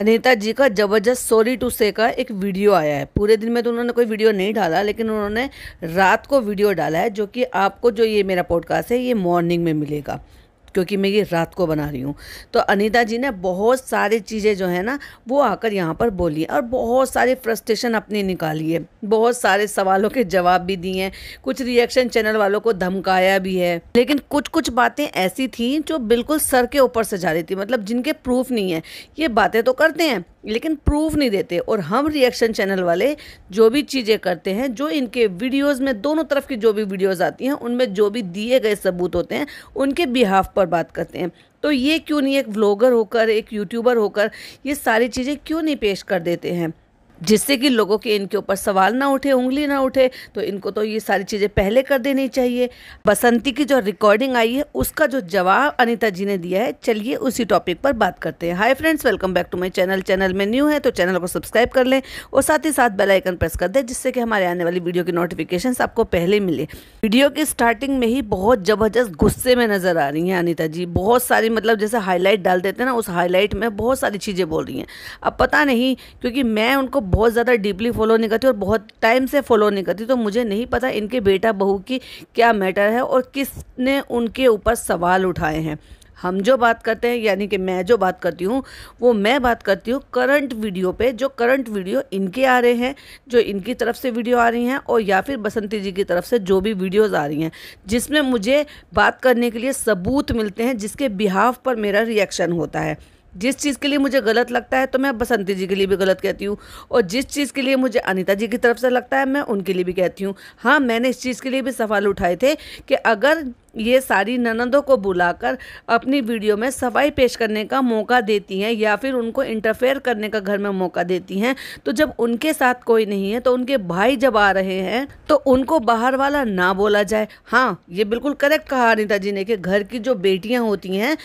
अनिता जी का ज़बरदस्त sorry to से का एक वीडियो आया है पूरे दिन में तो उन्होंने कोई वीडियो नहीं डाला लेकिन उन्होंने रात को वीडियो डाला है जो कि आपको जो ये मेरा पॉडकास्ट है ये मॉर्निंग में मिलेगा क्योंकि मैं ये रात को बना रही हूँ तो अनिता जी ने बहुत सारी चीज़ें जो है ना वो आकर यहाँ पर बोली और बहुत सारे फ्रस्ट्रेशन अपनी निकाली है बहुत सारे सवालों के जवाब भी दिए हैं कुछ रिएक्शन चैनल वालों को धमकाया भी है लेकिन कुछ कुछ बातें ऐसी थी जो बिल्कुल सर के ऊपर से जा रही थी मतलब जिनके प्रूफ नहीं है ये बातें तो करते हैं लेकिन प्रूफ नहीं देते और हम रिएक्शन चैनल वाले जो भी चीज़ें करते हैं जो इनके वीडियोज़ में दोनों तरफ की जो भी वीडियोज़ आती हैं उनमें जो भी दिए गए सबूत होते हैं उनके बिहाफ पर बात करते हैं तो ये क्यों नहीं एक व्लॉगर होकर एक यूट्यूबर होकर ये सारी चीज़ें क्यों नहीं पेश कर देते हैं जिससे कि लोगों के इनके ऊपर सवाल ना उठे उंगली ना उठे तो इनको तो ये सारी चीज़ें पहले कर देनी चाहिए बसंती की जो रिकॉर्डिंग आई है उसका जो जवाब अनिता जी ने दिया है चलिए उसी टॉपिक पर बात करते हैं hi friends welcome back to my channel channel में न्यू है तो चैनल को सब्सक्राइब कर लें और साथ ही साथ बेलाइकन प्रेस कर दें जिससे कि हमारे आने वाली वीडियो की नोटिफिकेशन आपको पहले मिले वीडियो की स्टार्टिंग में ही बहुत ज़बरदस्त गुस्से में नज़र आ रही हैं अनिता जी बहुत सारी मतलब जैसे हाईलाइट डाल देते हैं ना उस हाईलाइट में बहुत सारी चीज़ें बोल रही हैं अब पता नहीं क्योंकि मैं उनको बहुत ज़्यादा डीपली फॉलो नहीं करती और बहुत टाइम से फॉलो नहीं करती तो मुझे नहीं पता इनके बेटा बहू की क्या मैटर है और किसने उनके ऊपर सवाल उठाए हैं हम जो बात करते हैं यानी कि मैं जो बात करती हूँ वो मैं बात करती हूँ करंट वीडियो पे जो करंट वीडियो इनके आ रहे हैं जो इनकी तरफ से वीडियो आ रही हैं और या फिर बसंती जी की तरफ से जो भी वीडियोज़ आ रही हैं जिसमें मुझे बात करने के लिए सबूत मिलते हैं जिसके बिहाव पर मेरा रिएक्शन होता है जिस चीज़ के लिए मुझे गलत लगता है तो मैं बसंती जी के लिए भी गलत कहती हूँ और जिस चीज़ के लिए मुझे अनिता जी की तरफ से लगता है मैं उनके लिए भी कहती हूँ हाँ मैंने इस चीज़ के लिए भी सवाल उठाए थे कि अगर ये सारी ननदों को बुलाकर अपनी वीडियो में सफाई पेश करने का मौका देती हैं या फिर उनको इंटरफेयर करने का घर में मौका देती हैं तो जब उनके साथ कोई नहीं है तो उनके भाई जब आ रहे हैं तो उनको बाहर वाला ना बोला जाए हाँ ये बिल्कुल करेक्ट कहा अनिता जी ने कि घर की जो बेटियाँ होती हैं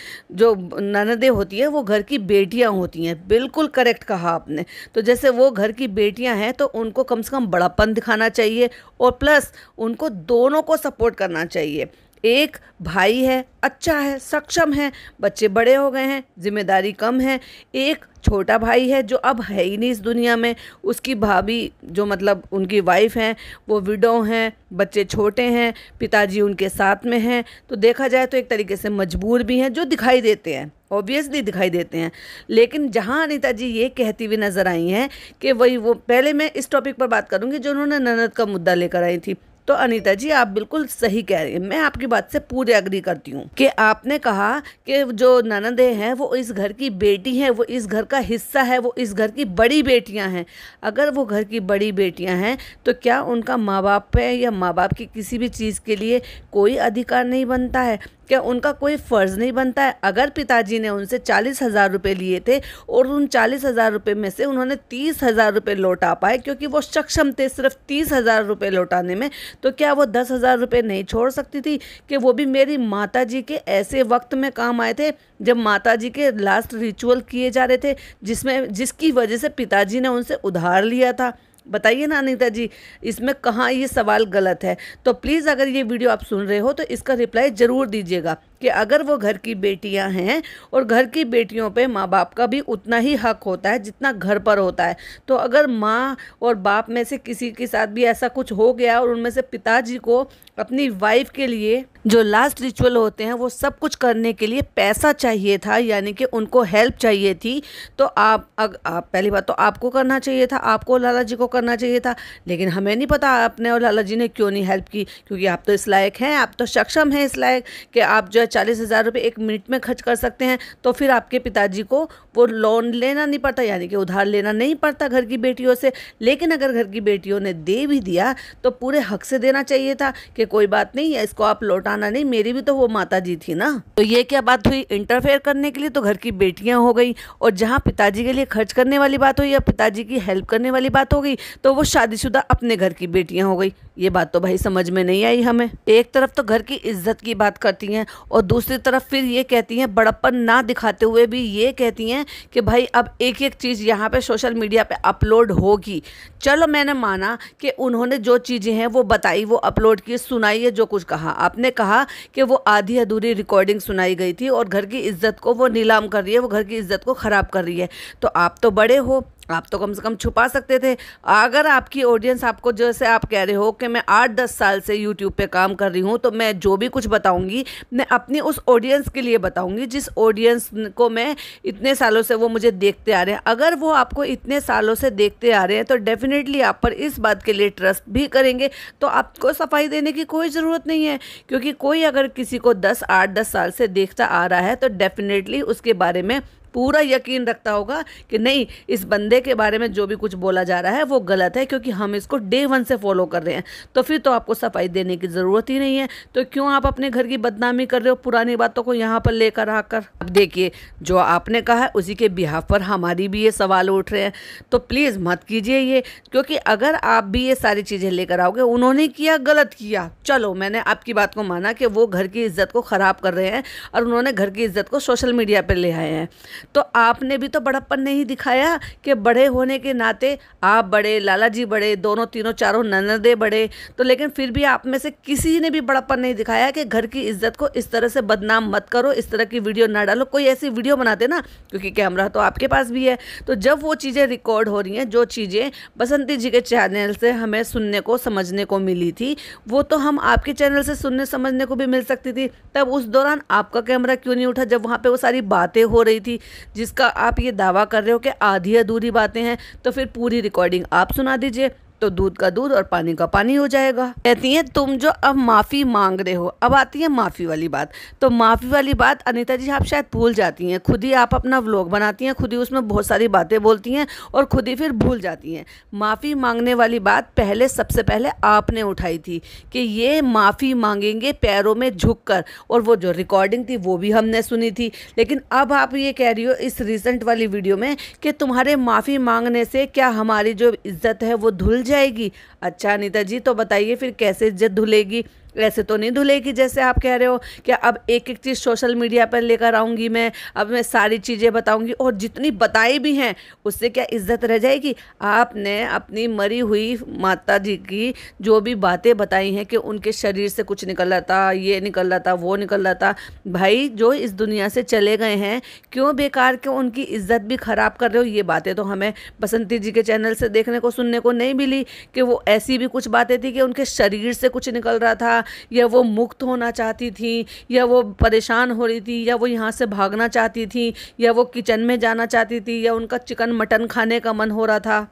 जो ननदें होती हैं वो घर की बेटियाँ होती हैं बिल्कुल करेक्ट कहा आपने तो जैसे वो घर की बेटियाँ हैं तो उनको कम से कम बड़ापन दिखाना चाहिए और प्लस उनको दोनों को सपोर्ट करना चाहिए एक भाई है अच्छा है सक्षम है बच्चे बड़े हो गए हैं जिम्मेदारी कम है एक छोटा भाई है जो अब है ही नहीं इस दुनिया में उसकी भाभी जो मतलब उनकी वाइफ हैं वो विडो हैं बच्चे छोटे हैं पिताजी उनके साथ में हैं तो देखा जाए तो एक तरीके से मजबूर भी हैं जो दिखाई देते हैं ऑब्वियसली दिखाई देते हैं लेकिन जहाँ अनिता जी ये कहती हुई नज़र आई हैं कि वही वो पहले मैं इस टॉपिक पर बात करूँगी जो उन्होंने ननद का मुद्दा लेकर आई थी तो अनीता जी आप बिल्कुल सही कह रही हैं मैं आपकी बात से पूरे अग्री करती हूँ कि आपने कहा कि जो ननदे हैं वो इस घर की बेटी हैं वो इस घर का हिस्सा है वो इस घर की बड़ी बेटियाँ हैं अगर वो घर की बड़ी बेटियाँ हैं तो क्या उनका माँ बाप पे या माँ बाप की किसी भी चीज़ के लिए कोई अधिकार नहीं बनता है क्या उनका कोई फ़र्ज़ नहीं बनता है अगर पिताजी ने उनसे चालीस हज़ार रुपये लिए थे और उन चालीस हज़ार रुपये में से उन्होंने तीस हज़ार रुपये लौटा पाए क्योंकि वो सक्षम थे सिर्फ तीस हज़ार रुपये लौटाने में तो क्या वो दस हज़ार रुपये नहीं छोड़ सकती थी कि वो भी मेरी माता जी के ऐसे वक्त में काम आए थे जब माता जी के लास्ट रिचुअल किए जा रहे थे जिसमें जिसकी वजह से पिताजी ने उनसे उधार लिया था बताइए ना अनिता जी इसमें कहाँ ये सवाल गलत है तो प्लीज़ अगर ये वीडियो आप सुन रहे हो तो इसका रिप्लाई ज़रूर दीजिएगा कि अगर वो घर की बेटियां हैं और घर की बेटियों पे माँ बाप का भी उतना ही हक होता है जितना घर पर होता है तो अगर माँ और बाप में से किसी के साथ भी ऐसा कुछ हो गया और उनमें से पिताजी को अपनी वाइफ के लिए जो लास्ट रिचुअल होते हैं वो सब कुछ करने के लिए पैसा चाहिए था यानी कि उनको हेल्प चाहिए थी तो आप अग, आप पहली बात तो आपको करना चाहिए था आपको लाला जी को करना चाहिए था लेकिन हमें नहीं पता आपने और लाला जी ने क्यों नहीं हेल्प की क्योंकि आप तो इस लायक हैं आप तो सक्षम हैं इस लायक कि आप जो चालीस हज़ार रुपये एक मिनट में खर्च कर सकते हैं तो फिर आपके पिताजी को वो लोन लेना नहीं पड़ता यानी कि उधार लेना नहीं पड़ता घर की बेटियों से लेकिन अगर घर की बेटियों ने दे भी दिया तो पूरे हक से देना चाहिए था कि कोई बात नहीं या इसको आप लौटाना नहीं मेरी भी तो वो माता थी ना तो ये क्या बात हुई इंटरफेयर करने के लिए तो घर की बेटियाँ हो गई और जहाँ पिताजी के लिए खर्च करने वाली बात हुई या पिताजी की हेल्प करने वाली बात हो गई तो वो शादीशुदा अपने घर की बेटियाँ हो गई ये बात तो भाई समझ में नहीं आई हमें एक तरफ तो घर की इज्जत की बात करती हैं और और दूसरी तरफ फिर ये कहती हैं बड़प्पन ना दिखाते हुए भी ये कहती हैं कि भाई अब एक एक चीज़ यहाँ पे सोशल मीडिया पे अपलोड होगी चलो मैंने माना कि उन्होंने जो चीज़ें हैं वो बताई वो अपलोड की सुनाई है जो कुछ कहा आपने कहा कि वो आधी अधूरी रिकॉर्डिंग सुनाई गई थी और घर की इज्जत को वो नीलाम कर रही है वो घर की इज्जत को ख़राब कर रही है तो आप तो बड़े हो आप तो कम से कम छुपा सकते थे अगर आपकी ऑडियंस आपको जैसे आप कह रहे हो कि मैं आठ दस साल से यूट्यूब पे काम कर रही हूँ तो मैं जो भी कुछ बताऊँगी मैं अपनी उस ऑडियंस के लिए बताऊँगी जिस ऑडियंस को मैं इतने सालों से वो मुझे देखते आ रहे हैं अगर वो आपको इतने सालों से देखते आ रहे हैं तो डेफिनेटली आप पर इस बात के लिए ट्रस्ट भी करेंगे तो आपको सफाई देने की कोई ज़रूरत नहीं है क्योंकि कोई अगर किसी को दस आठ दस साल से देखता आ रहा है तो डेफिनेटली उसके बारे में पूरा यकीन रखता होगा कि नहीं इस बंदे के बारे में जो भी कुछ बोला जा रहा है वो गलत है क्योंकि हम इसको डे वन से फॉलो कर रहे हैं तो फिर तो आपको सफाई देने की ज़रूरत ही नहीं है तो क्यों आप अपने घर की बदनामी कर रहे हो पुरानी बातों को यहाँ पर लेकर आकर अब देखिए जो आपने कहा है उसी के बिहाफ पर हमारी भी ये सवाल उठ रहे हैं तो प्लीज़ मत कीजिए ये क्योंकि अगर आप भी ये सारी चीज़ें लेकर आओगे उन्होंने किया गलत किया चलो मैंने आपकी बात को माना कि वो घर की इज्जत को ख़राब कर रहे हैं और उन्होंने घर की इज्जत को सोशल मीडिया पर ले आए हैं तो आपने भी तो बड़प्पन नहीं दिखाया कि बड़े होने के नाते आप बड़े लाला जी बड़े दोनों तीनों चारों ननदे बड़े तो लेकिन फिर भी आप में से किसी ने भी बड़प्पन नहीं दिखाया कि घर की इज्जत को इस तरह से बदनाम मत करो इस तरह की वीडियो ना डालो कोई ऐसी वीडियो बनाते ना क्योंकि कैमरा तो आपके पास भी है तो जब वो चीज़ें रिकॉर्ड हो रही हैं जो चीज़ें बसंती जी के चैनल से हमें सुनने को समझने को मिली थी वो तो हम आपके चैनल से सुनने समझने को भी मिल सकती थी तब उस दौरान आपका कैमरा क्यों नहीं उठा जब वहाँ पे वो सारी बातें हो रही थी जिसका आप ये दावा कर रहे हो कि आधी अधूरी बातें हैं तो फिर पूरी रिकॉर्डिंग आप सुना दीजिए तो दूध का दूध और पानी का पानी हो जाएगा कहती हैं तुम जो अब माफ़ी मांग रहे हो अब आती है माफ़ी वाली बात तो माफ़ी वाली बात अनिता जी आप शायद भूल जाती हैं खुद ही आप अपना व्लॉग बनाती हैं खुद ही उसमें बहुत सारी बातें बोलती हैं और खुद ही फिर भूल जाती हैं माफ़ी मांगने वाली बात पहले सबसे पहले आपने उठाई थी कि ये माफ़ी मांगेंगे पैरों में झुक कर और वो जो रिकॉर्डिंग थी वो भी हमने सुनी थी लेकिन अब आप ये कह रही हो इस रिसेंट वाली वीडियो में कि तुम्हारे माफ़ी मांगने से क्या हमारी जो इज्जत है वो धुल जाएगी अच्छा अनिता जी तो बताइए फिर कैसे इज्जत धुलेगी ऐसे तो नहीं धुलेगी जैसे आप कह रहे हो कि अब एक एक चीज़ सोशल मीडिया पर लेकर आऊँगी मैं अब मैं सारी चीज़ें बताऊँगी और जितनी बताई भी हैं उससे क्या इज्जत रह जाएगी आपने अपनी मरी हुई माता जी की जो भी बातें बताई हैं कि उनके शरीर से कुछ निकल रहा था ये निकल रहा था वो निकल रहा था भाई जो इस दुनिया से चले गए हैं क्यों बेकार के उनकी इज्जत भी ख़राब कर रहे हो ये बातें तो हमें बसंती जी के चैनल से देखने को सुनने को नहीं मिली कि वो ऐसी भी कुछ बातें थी कि उनके शरीर से कुछ निकल रहा था या वो मुक्त होना चाहती थी या वो परेशान हो रही थी या वो यहाँ से भागना चाहती थी या वो किचन में जाना चाहती थी या उनका चिकन मटन खाने का मन हो रहा था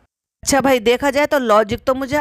अच्छा भाई देखा जाए तो लॉजिक तो मुझे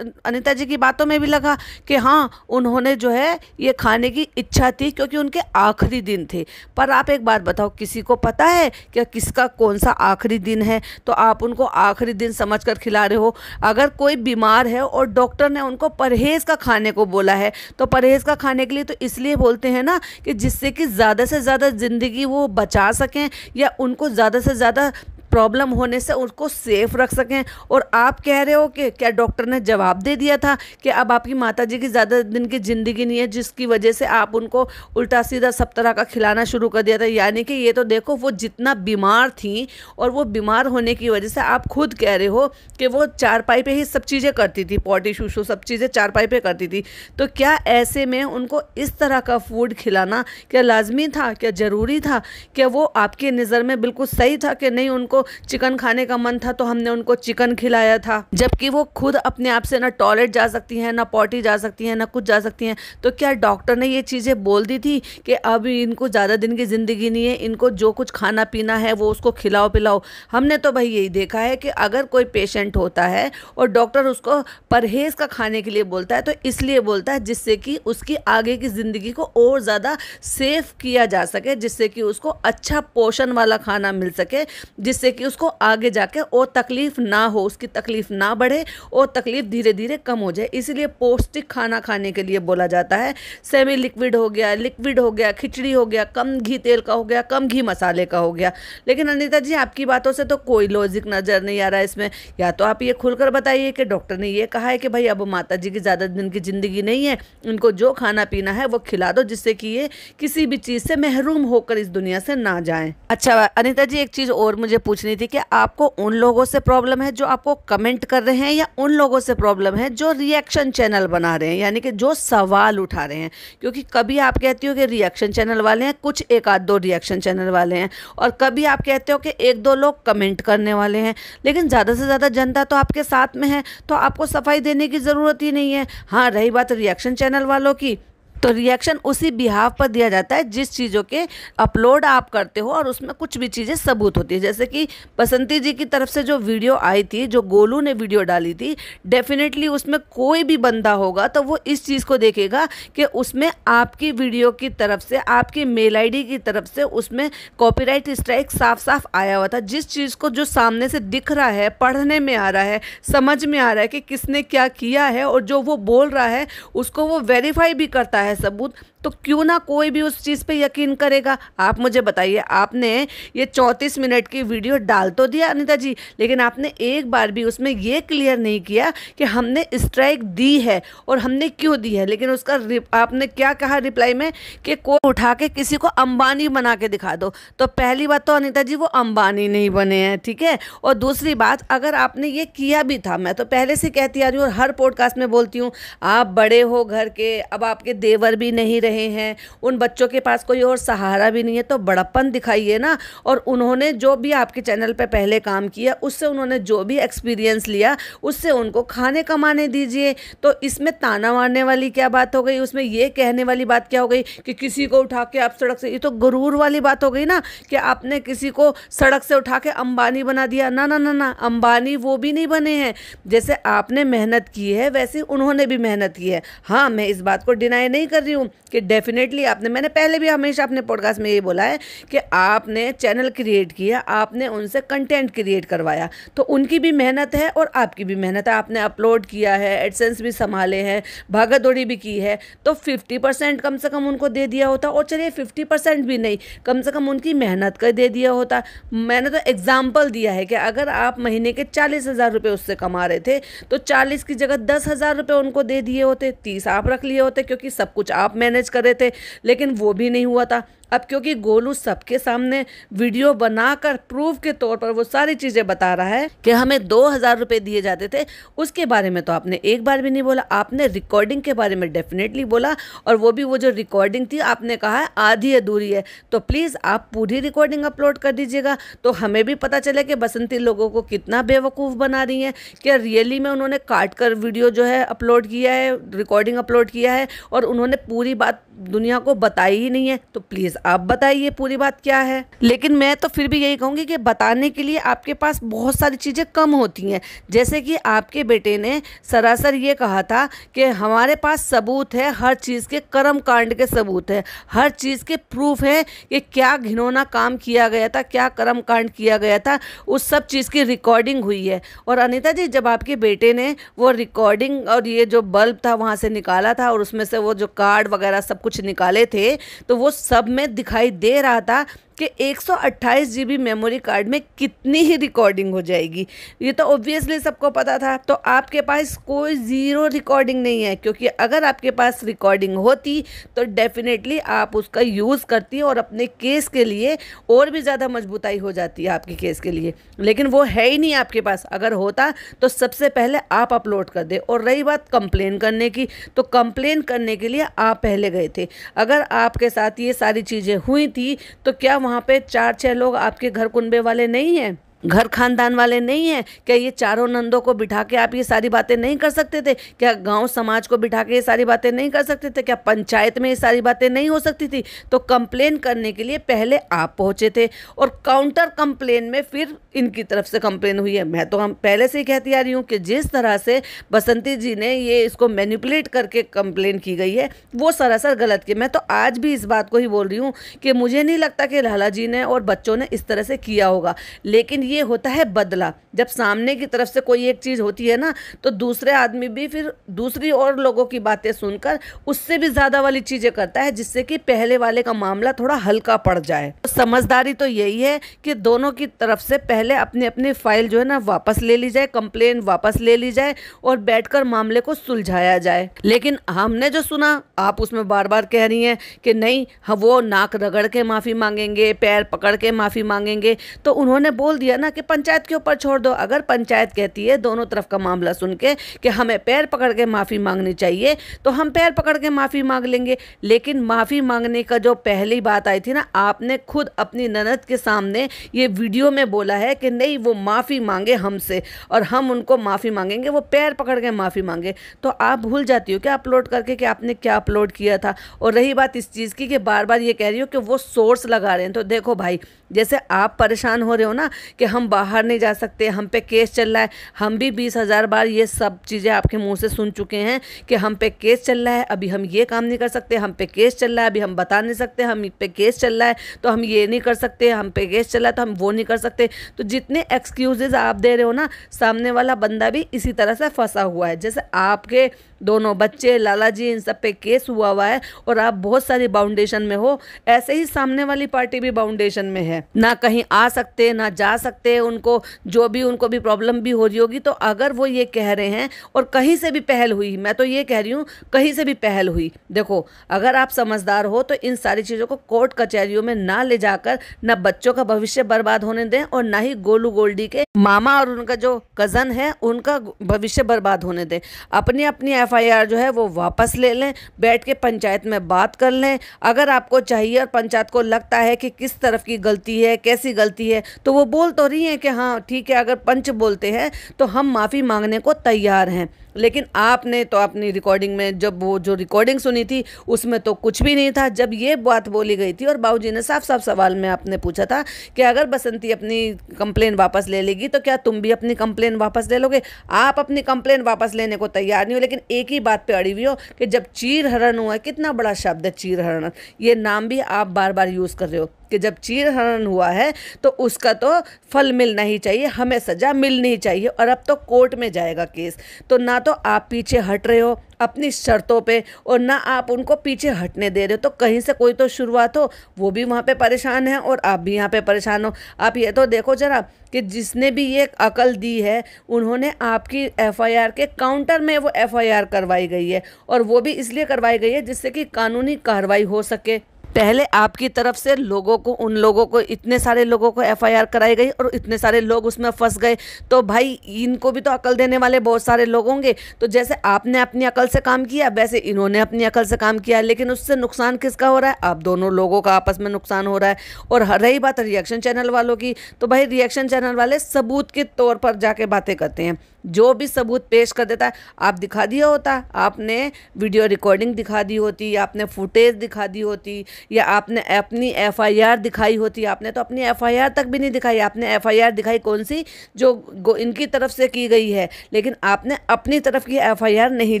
अनिता जी की बातों में भी लगा कि हाँ उन्होंने जो है ये खाने की इच्छा थी क्योंकि उनके आखिरी दिन थे पर आप एक बात बताओ किसी को पता है कि किसका कौन सा आखिरी दिन है तो आप उनको आखिरी दिन समझ कर खिला रहे हो अगर कोई बीमार है और डॉक्टर ने उनको परहेज़ का खाने को बोला है तो परहेज़ का खाने के लिए तो इसलिए बोलते हैं ना कि जिससे कि ज़्यादा से ज़्यादा ज़िंदगी वो बचा सकें या उनको ज़्यादा से ज़्यादा प्रॉब्लम होने से उसको सेफ रख सकें और आप कह रहे हो कि क्या डॉक्टर ने जवाब दे दिया था कि अब आपकी माता जी की ज़्यादा दिन की ज़िंदगी नहीं है जिसकी वजह से आप उनको उल्टा सीधा सब तरह का खिलाना शुरू कर दिया था यानी कि ये तो देखो वो जितना बीमार थी और वो बीमार होने की वजह से आप खुद कह रहे हो कि वो चारपाई पर ही सब चीज़ें करती थी पॉटी शूशो सब चीज़ें चारपाई पर करती थी तो क्या ऐसे में उनको इस तरह का फूड खिलाना क्या लाजमी था क्या ज़रूरी था क्या वो आपकी नज़र में बिल्कुल सही था कि नहीं उनको को चिकन खाने का मन था तो हमने उनको चिकन खिलाया था जबकि वो खुद अपने आप से ना टॉयलेट जा सकती हैं ना पॉटी जा सकती हैं ना कुछ जा सकती हैं तो क्या डॉक्टर ने ये चीज़ें बोल दी थी कि अब इनको ज़्यादा दिन की ज़िंदगी नहीं है इनको जो कुछ खाना पीना है वो उसको खिलाओ पिलाओ हमने तो भाई यही देखा है कि अगर कोई पेशेंट होता है और डॉक्टर उसको परहेज़ का खाने के लिए बोलता है तो इसलिए बोलता है जिससे कि उसकी आगे की ज़िंदगी को और ज़्यादा सेफ किया जा सके जिससे कि उसको अच्छा पोषण वाला खाना मिल सके जिससे जिससे कि उसको आगे जाके और तकलीफ़ ना हो उसकी तकलीफ़ ना बढ़े और तकलीफ़ धीरे धीरे कम हो जाए इसीलिए पौष्टिक खाना खाने के लिए बोला जाता है सेमी लिक्विड हो गया लिक्विड हो गया खिचड़ी हो गया कम घी तेल का हो गया कम घी मसाले का हो गया लेकिन अनिता जी आपकी बातों से तो कोई लॉजिक नज़र नहीं आ रहा है इसमें या तो आप ये खुलकर बताइए कि डॉक्टर ने ये कहा है कि भाई अब माता जी की ज़्यादा दिन की ज़िंदगी नहीं है उनको जो खाना पीना है वो खिला दो जिससे कि ये किसी भी चीज़ से महरूम होकर इस दुनिया से ना जाएं अच्छा अनिता जी एक चीज़ और मुझे पूछ पूछनी थी कि आपको उन लोगों से प्रॉब्लम है जो आपको कमेंट कर रहे हैं या उन लोगों से प्रॉब्लम है जो रिएक्शन चैनल बना रहे हैं यानी कि जो सवाल उठा रहे हैं क्योंकि कभी आप कहती हो कि रिएक्शन चैनल वाले हैं कुछ एक आध दो रिएक्शन चैनल वाले हैं और कभी आप कहते हो कि एक दो लोग कमेंट करने वाले हैं लेकिन ज़्यादा से ज़्यादा जनता तो आपके साथ में है तो आपको सफाई देने की ज़रूरत ही नहीं है हाँ रही बात रिएक्शन चैनल वालों की तो रिएक्शन उसी बिहाव पर दिया जाता है जिस चीज़ों के अपलोड आप करते हो और उसमें कुछ भी चीज़ें सबूत होती है जैसे कि बसंती जी की तरफ से जो वीडियो आई थी जो गोलू ने वीडियो डाली थी डेफिनेटली उसमें कोई भी बंदा होगा तो वो इस चीज़ को देखेगा कि उसमें आपकी वीडियो की तरफ से आपकी मेल आईडी की तरफ से उसमें कॉपीराइट स्ट्राइक साफ साफ आया हुआ था जिस चीज़ को जो सामने से दिख रहा है पढ़ने में आ रहा है समझ में आ रहा है कि किसने क्या किया है और जो वो बोल रहा है उसको वो वेरीफाई भी करता है не забуд तो क्यों ना कोई भी उस चीज़ पे यकीन करेगा आप मुझे बताइए आपने ये चौंतीस मिनट की वीडियो डाल तो दिया अनिता जी लेकिन आपने एक बार भी उसमें ये क्लियर नहीं किया कि हमने स्ट्राइक दी है और हमने क्यों दी है लेकिन उसका आपने क्या कहा रिप्लाई में कि को उठा के किसी को अंबानी बना के दिखा दो तो पहली बात तो अनिता जी वो अंबानी नहीं बने हैं ठीक है और दूसरी बात अगर आपने ये किया भी था मैं तो पहले से कहती आ रही हूँ और हर पॉडकास्ट में बोलती हूँ आप बड़े हो घर के अब आपके देवर भी नहीं रहे रहे हैं उन बच्चों के पास कोई और सहारा भी नहीं है तो बड़प्पन दिखाइए ना और उन्होंने जो भी आपके चैनल पर पहले काम किया उससे उन्होंने जो भी एक्सपीरियंस लिया उससे उनको खाने कमाने दीजिए तो इसमें ताना मारने वाली क्या बात हो गई उसमें ये कहने वाली बात क्या हो गई कि किसी को उठा के आप सड़क से ये तो गुरूर वाली बात हो गई ना कि आपने किसी को सड़क से उठा के अंबानी बना दिया ना ना ना ना अंबानी वो भी नहीं बने हैं जैसे आपने मेहनत की है वैसे उन्होंने भी मेहनत की है हाँ मैं इस बात को डिनाई नहीं कर रही हूँ कि डेफिनेटली आपने मैंने पहले भी हमेशा अपने पॉडकास्ट में ये बोला है कि आपने चैनल क्रिएट किया आपने उनसे कंटेंट क्रिएट करवाया तो उनकी भी मेहनत है और आपकी भी मेहनत है आपने अपलोड किया है एडसेंस भी संभाले हैं भागा दौड़ी भी की है तो फिफ्टी परसेंट कम से कम उनको दे दिया होता और चलिए फिफ्टी परसेंट भी नहीं कम से कम उनकी मेहनत का दे दिया होता मैंने तो एग्ज़ाम्पल दिया है कि अगर आप महीने के चालीस हज़ार रुपये उससे कमा रहे थे तो चालीस की जगह दस हज़ार रुपये उनको दे दिए होते तीस आप रख लिए होते क्योंकि सब कुछ आप मैनेज कर रहे थे लेकिन वो भी नहीं हुआ था अब क्योंकि गोलू सबके सामने वीडियो बनाकर प्रूफ के तौर पर वो सारी चीज़ें बता रहा है कि हमें दो हज़ार रुपये दिए जाते थे उसके बारे में तो आपने एक बार भी नहीं बोला आपने रिकॉर्डिंग के बारे में डेफिनेटली बोला और वो भी वो जो रिकॉर्डिंग थी आपने कहा है आधी अधूरी है तो प्लीज़ आप पूरी रिकॉर्डिंग अपलोड कर दीजिएगा तो हमें भी पता चले कि बसंती लोगों को कितना बेवकूफ़ बना रही हैं क्या रियली में उन्होंने काट कर वीडियो जो है अपलोड किया है रिकॉर्डिंग अपलोड किया है और उन्होंने पूरी बात दुनिया को बताई ही नहीं है तो प्लीज़ आप बताइए पूरी बात क्या है लेकिन मैं तो फिर भी यही कहूँगी कि बताने के लिए आपके पास बहुत सारी चीज़ें कम होती हैं जैसे कि आपके बेटे ने सरासर ये कहा था कि हमारे पास सबूत है हर चीज़ के कर्म कांड के सबूत है हर चीज़ के प्रूफ है कि क्या घिनौना काम किया गया था क्या कर्म कांड किया गया था उस सब चीज़ की रिकॉर्डिंग हुई है और अनिता जी जब आपके बेटे ने वो रिकॉर्डिंग और ये जो बल्ब था वहाँ से निकाला था और उसमें से वो जो कार्ड वगैरह सब कुछ निकाले थे तो वो सब में दिखाई दे रहा था कि 128 जीबी मेमोरी कार्ड में कितनी ही रिकॉर्डिंग हो जाएगी ये तो ऑब्वियसली सबको पता था तो आपके पास कोई ज़ीरो रिकॉर्डिंग नहीं है क्योंकि अगर आपके पास रिकॉर्डिंग होती तो डेफिनेटली आप उसका यूज़ करती और अपने केस के लिए और भी ज़्यादा मजबूताई हो जाती है आपके केस के लिए लेकिन वो है ही नहीं आपके पास अगर होता तो सबसे पहले आप अपलोड कर दे और रही बात कंप्लेन करने की तो कंप्लेन करने के लिए आप पहले गए थे अगर आपके साथ ये सारी चीज़ें हुई थी तो क्या वहाँ पे चार छः लोग आपके घर कुनबे वाले नहीं हैं घर खानदान वाले नहीं हैं क्या ये चारों नंदों को बिठा के आप ये सारी बातें नहीं कर सकते थे क्या गांव समाज को बिठा के ये सारी बातें नहीं कर सकते थे क्या पंचायत में ये सारी बातें नहीं हो सकती थी तो कंप्लेन करने के लिए पहले आप पहुँचे थे और काउंटर कंप्लेन में फिर इनकी तरफ से कंप्लेन हुई है मैं तो हम पहले से ही कहती आ रही हूँ कि जिस तरह से बसंती जी ने ये इसको मैनिपुलेट करके कंप्लेन की गई है वो सरासर गलत की मैं तो आज भी इस बात को ही बोल रही हूँ कि मुझे नहीं लगता कि लाला जी ने और बच्चों ने इस तरह से किया होगा लेकिन ये ये होता है बदला जब सामने की तरफ से कोई एक चीज़ होती है ना तो दूसरे आदमी भी फिर दूसरी और लोगों की बातें सुनकर उससे भी ज़्यादा वाली चीज़ें करता है जिससे कि पहले वाले का मामला थोड़ा हल्का पड़ जाए तो समझदारी तो यही है कि दोनों की तरफ से पहले अपनी अपनी फाइल जो है ना वापस ले ली जाए कंप्लेन वापस ले ली जाए और बैठ मामले को सुलझाया जाए लेकिन हमने जो सुना आप उसमें बार बार कह रही हैं कि नहीं वो नाक रगड़ के माफ़ी मांगेंगे पैर पकड़ के माफ़ी मांगेंगे तो उन्होंने बोल दिया ना कि पंचायत के ऊपर छोड़ दो अगर पंचायत कहती है दोनों तरफ का मामला सुन के कि हमें पैर पकड़ के माफ़ी मांगनी चाहिए तो हम पैर पकड़ के माफ़ी मांग लेंगे लेकिन माफ़ी मांगने का जो पहली बात आई थी ना आपने खुद अपनी ननद के सामने ये वीडियो में बोला है कि नहीं वो माफ़ी मांगे हमसे और हम उनको माफ़ी मांगेंगे वो पैर पकड़ के माफ़ी मांगे तो आप भूल जाती हो क्या अपलोड करके कि आपने क्या अपलोड किया था और रही बात इस चीज़ की कि बार बार ये कह रही हो कि वो सोर्स लगा रहे हैं तो देखो भाई जैसे आप परेशान हो रहे हो ना कि हम बाहर नहीं जा सकते हम पे केस चल रहा है हम भी बीस हज़ार बार ये सब चीज़ें आपके मुंह से सुन चुके हैं कि हम पे केस चल रहा है अभी हम ये काम नहीं कर सकते हम पे केस चल रहा है अभी हम बता नहीं सकते हम पे केस चल रहा है तो हम ये नहीं कर सकते हम पे केस चल रहा है तो हम वो नहीं कर सकते तो जितने एक्सक्यूजेज आप दे रहे हो ना सामने वाला बंदा भी इसी तरह से फंसा हुआ है जैसे आपके दोनों बच्चे लाला जी इन सब पे केस हुआ हुआ है और आप बहुत सारी बाउंडेशन में हो ऐसे ही सामने वाली पार्टी भी बाउंडेशन में है ना कहीं आ सकते ना जा सकते उनको जो भी उनको भी प्रॉब्लम भी हो रही होगी तो अगर वो ये कह रहे हैं और कहीं से भी पहल हुई मैं तो ये कह रही हूँ कहीं से भी पहल हुई देखो अगर आप समझदार हो तो इन सारी चीज़ों को कोर्ट कचहरियों में ना ले जाकर ना बच्चों का भविष्य बर्बाद होने दें और ना ही गोलू गोल्डी के मामा और उनका जो कज़न है उनका भविष्य बर्बाद होने दें अपनी अपनी एफ जो है वो वापस ले लें बैठ के पंचायत में बात कर लें अगर आपको चाहिए और पंचायत को लगता है कि किस तरफ की गलती गलती है कैसी गलती है तो वो बोल तो रही हैं कि हाँ ठीक है अगर पंच बोलते हैं तो हम माफ़ी मांगने को तैयार हैं लेकिन आपने तो अपनी रिकॉर्डिंग में जब वो जो रिकॉर्डिंग सुनी थी उसमें तो कुछ भी नहीं था जब ये बात बोली गई थी और जी ने साफ साफ सवाल में आपने पूछा था कि अगर बसंती अपनी कंप्लेन वापस ले लेगी तो क्या तुम भी अपनी कंप्लेन वापस ले लोगे आप अपनी कंप्लेन वापस लेने को तैयार नहीं हो लेकिन एक ही बात पर अड़ी हुई हो कि जब चीर हरण हुआ कितना बड़ा शब्द है चीर हरण ये नाम भी आप बार बार यूज़ कर रहे हो कि जब चीर हरण हुआ है तो उसका तो फल मिलना ही चाहिए हमें सज़ा मिलनी चाहिए और अब तो कोर्ट में जाएगा केस तो ना तो आप पीछे हट रहे हो अपनी शर्तों पे और ना आप उनको पीछे हटने दे रहे हो तो कहीं से कोई तो शुरुआत हो वो भी वहाँ पे परेशान है और आप भी यहाँ पे परेशान हो आप ये तो देखो जरा कि जिसने भी ये अकल दी है उन्होंने आपकी एफआईआर के काउंटर में वो एफआईआर करवाई गई है और वो भी इसलिए करवाई गई है जिससे कि कानूनी कार्रवाई हो सके पहले आपकी तरफ से लोगों को उन लोगों को इतने सारे लोगों को एफआईआर कराई गई और इतने सारे लोग उसमें फंस गए तो भाई इनको भी तो अकल देने वाले बहुत सारे लोग होंगे तो जैसे आपने अपनी अकल से काम किया वैसे इन्होंने अपनी अकल से काम किया लेकिन उससे नुकसान किसका हो रहा है आप दोनों लोगों का आपस में नुकसान हो रहा है और रही बात रिएक्शन चैनल वालों की तो भाई रिएक्शन चैनल वाले सबूत के तौर पर जाके बातें करते हैं जो भी सबूत पेश कर देता है आप दिखा दिया होता आपने वीडियो रिकॉर्डिंग दिखा दी होती आपने फुटेज दिखा दी होती या आपने अपनी एफआईआर दिखाई होती आपने तो अपनी एफआईआर तक भी नहीं दिखाई आपने एफआईआर दिखाई कौन सी जो इनकी तरफ से की गई है लेकिन आपने अपनी तरफ की एफ नहीं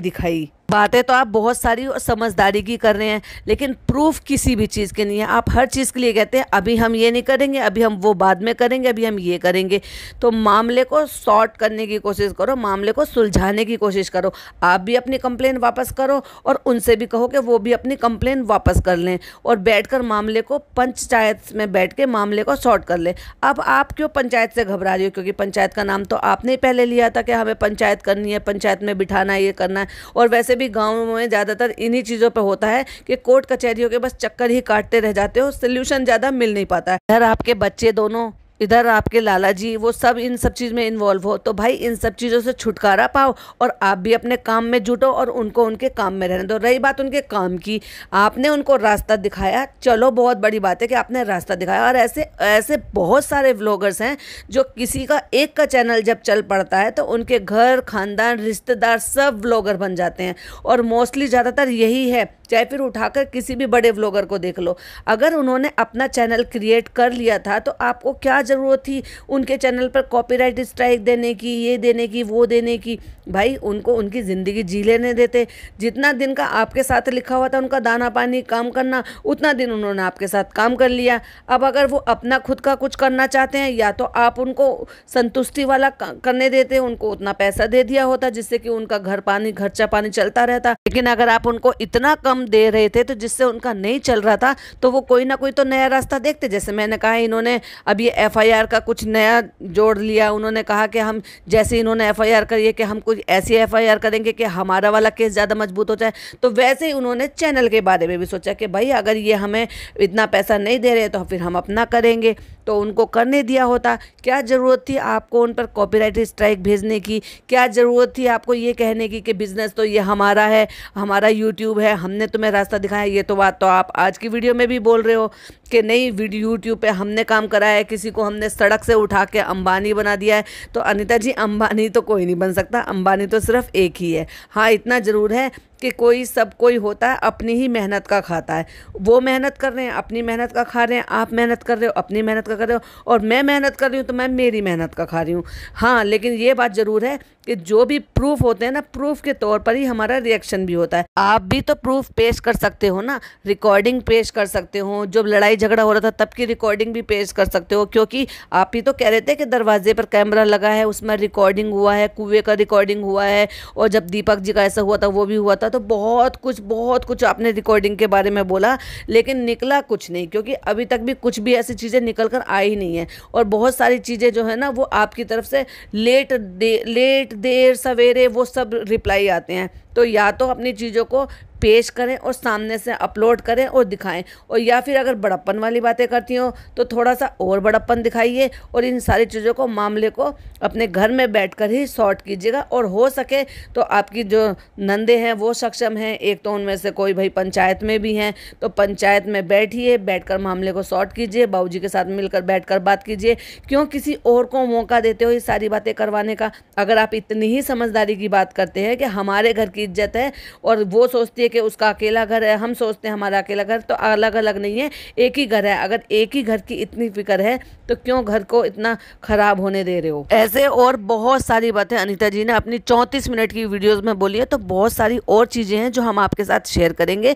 दिखाई बातें तो आप बहुत सारी और समझदारी की कर रहे हैं लेकिन प्रूफ किसी भी चीज़ के नहीं है आप हर चीज़ के लिए कहते हैं अभी हम ये नहीं करेंगे अभी हम वो बाद में करेंगे अभी हम ये करेंगे तो मामले को सॉर्ट करने की कोशिश करो मामले को सुलझाने की कोशिश करो आप भी अपनी कंप्लेन वापस करो और उनसे भी कहो कि वो भी अपनी कंप्लेन वापस कर लें और बैठ कर मामले को पंचायत में बैठ के मामले को सॉर्ट कर लें अब आप क्यों पंचायत से घबरा रही हो क्योंकि पंचायत का नाम तो आपने पहले लिया था कि हमें पंचायत करनी है पंचायत में बिठाना है ये करना है और वैसे वैसे भी गाँव में ज़्यादातर इन्हीं चीज़ों पर होता है कि कोर्ट कचहरियों के बस चक्कर ही काटते रह जाते हो सोल्यूशन ज़्यादा मिल नहीं पाता है अगर आपके बच्चे दोनों इधर आपके लाला जी वो सब इन सब चीज़ में इन्वॉल्व हो तो भाई इन सब चीज़ों से छुटकारा पाओ और आप भी अपने काम में जुटो और उनको उनके काम में रहने दो रही बात उनके काम की आपने उनको रास्ता दिखाया चलो बहुत बड़ी बात है कि आपने रास्ता दिखाया और ऐसे ऐसे बहुत सारे व्लॉगर्स हैं जो किसी का एक का चैनल जब चल पड़ता है तो उनके घर खानदान रिश्तेदार सब व्लॉगर बन जाते हैं और मोस्टली ज़्यादातर यही है चाहे फिर उठाकर किसी भी बड़े व्लॉगर को देख लो अगर उन्होंने अपना चैनल क्रिएट कर लिया था तो आपको क्या ज़रूरत थी उनके चैनल पर कॉपीराइट स्ट्राइक देने की ये देने की वो देने की भाई उनको उनकी ज़िंदगी जी लेने देते जितना दिन का आपके साथ लिखा हुआ था उनका दाना पानी काम करना उतना दिन उन्होंने आपके साथ काम कर लिया अब अगर वो अपना खुद का कुछ करना चाहते हैं या तो आप उनको संतुष्टि वाला करने देते उनको उतना पैसा दे दिया होता जिससे कि उनका घर पानी खर्चा पानी चलता रहता लेकिन अगर आप उनको इतना कम दे रहे थे तो जिससे उनका नहीं चल रहा था तो वो कोई ना कोई तो नया रास्ता देखते जैसे मैंने कहा इन्होंने अब ये एफ एफआईआर का कुछ नया जोड़ लिया उन्होंने कहा कि हम जैसे इन्होंने एफआईआर करी है कि हम कुछ ऐसी एफआईआर करेंगे कि हमारा वाला केस ज़्यादा मजबूत हो जाए तो वैसे ही उन्होंने चैनल के बारे में भी सोचा कि भाई अगर ये हमें इतना पैसा नहीं दे रहे तो फिर हम अपना करेंगे तो उनको करने दिया होता क्या ज़रूरत थी आपको उन पर कॉपी स्ट्राइक भेजने की क्या ज़रूरत थी आपको ये कहने की कि बिज़नेस तो ये हमारा है हमारा यूट्यूब है हमने तुम्हें रास्ता दिखाया ये तो बात तो आप आज की वीडियो में भी बोल रहे हो कि नहीं वीडियो यूट्यूब पर हमने काम कराया किसी को हमने सड़क से उठा के अंबानी बना दिया है तो अनिता जी अंबानी तो कोई नहीं बन सकता अंबानी तो सिर्फ एक ही है हाँ इतना ज़रूर है कि कोई सब कोई होता है अपनी ही मेहनत का खाता है वो मेहनत कर रहे हैं अपनी मेहनत का खा रहे हैं आप मेहनत कर रहे हो अपनी मेहनत का कर रहे हो और मैं मेहनत कर रही हूँ तो मैं मेरी मेहनत का खा रही हूँ हाँ लेकिन ये बात ज़रूर है कि जो भी प्रूफ होते हैं ना प्रूफ के तौर पर ही हमारा रिएक्शन भी होता है आप भी तो प्रूफ पेश कर सकते हो ना रिकॉर्डिंग पेश कर सकते हो जब लड़ाई झगड़ा हो रहा था तब की रिकॉर्डिंग भी पेश कर सकते हो क्योंकि क्योंकि आप ही तो कह रहे थे कि दरवाजे पर कैमरा लगा है उसमें रिकॉर्डिंग हुआ है कुएँ का रिकॉर्डिंग हुआ है और जब दीपक जी का ऐसा हुआ था वो भी हुआ था तो बहुत कुछ बहुत कुछ आपने रिकॉर्डिंग के बारे में बोला लेकिन निकला कुछ नहीं क्योंकि अभी तक भी कुछ भी ऐसी चीज़ें निकल कर आई नहीं है और बहुत सारी चीज़ें जो है ना वो आपकी तरफ से लेट दे लेट देर सवेरे वो सब रिप्लाई आते हैं तो या तो अपनी चीज़ों को पेश करें और सामने से अपलोड करें और दिखाएं और या फिर अगर बड़प्पन वाली बातें करती हो तो थोड़ा सा और बड़प्पन दिखाइए और इन सारी चीज़ों को मामले को अपने घर में बैठ कर ही सॉर्ट कीजिएगा और हो सके तो आपकी जो नंदे हैं वो सक्षम हैं एक तो उनमें से कोई भाई पंचायत में भी हैं तो पंचायत में बैठिए बैठ मामले को सॉर्ट कीजिए बाबू के साथ मिलकर बैठ बात कीजिए क्यों किसी और को मौका देते हो ये सारी बातें करवाने का अगर आप इतनी ही समझदारी की बात करते हैं कि हमारे घर की इज्जत है और वो सोचती है देखिए उसका अकेला घर है हम सोचते हैं हमारा अकेला घर तो अलग अलग नहीं है एक ही घर है अगर एक ही घर की इतनी फिक्र है तो क्यों घर को इतना खराब होने दे रहे हो ऐसे और बहुत सारी बातें अनिता जी ने अपनी चौंतीस मिनट की वीडियोज में बोली है तो बहुत सारी और चीज़ें हैं जो हम आपके साथ शेयर करेंगे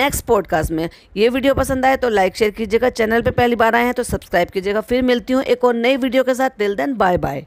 नेक्स्ट पॉडकास्ट में ये वीडियो पसंद आए तो लाइक शेयर कीजिएगा चैनल पर पहली बार आए हैं तो सब्सक्राइब कीजिएगा फिर मिलती हूँ एक और नई वीडियो के साथ दिल देन बाय बाय